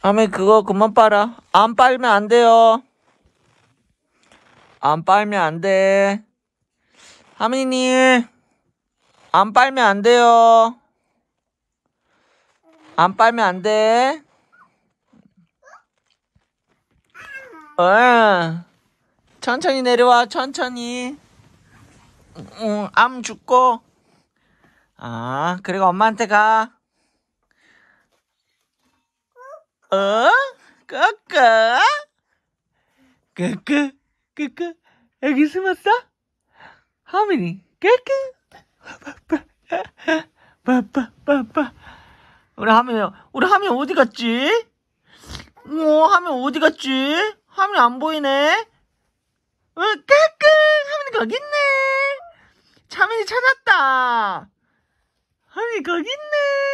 아미 그거 그만 빨아. 안 빨면 안 돼요. 안 빨면 안 돼. 하민님안 빨면 안 돼요. 안 빨면 안 돼. 어, 천천히 내려와, 천천히. 응, 암 죽고. 아, 그리고 엄마한테 가. 어? 까까? 까까? 까까? 여기 숨었어? 하미니 까까? 빠빠 빠빠 우리 하면 우리 하면 미 어디 갔지? 뭐 하면 미 어디 갔지? 하면 미안 보이네. 어 까까 하미니 거기 있네. 자민이 찾았다. 하미니 거기 있네.